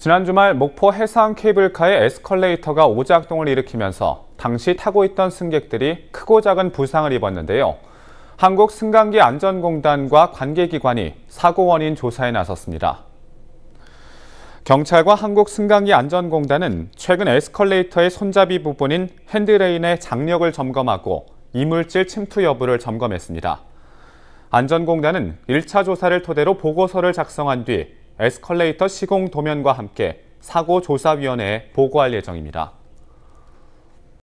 지난 주말 목포 해상 케이블카의 에스컬레이터가 오작동을 일으키면서 당시 타고 있던 승객들이 크고 작은 부상을 입었는데요. 한국승강기 안전공단과 관계기관이 사고 원인 조사에 나섰습니다. 경찰과 한국승강기 안전공단은 최근 에스컬레이터의 손잡이 부분인 핸드레인의 장력을 점검하고 이물질 침투 여부를 점검했습니다. 안전공단은 1차 조사를 토대로 보고서를 작성한 뒤 에스컬레이터 시공 도면과 함께 사고조사위원회에 보고할 예정입니다.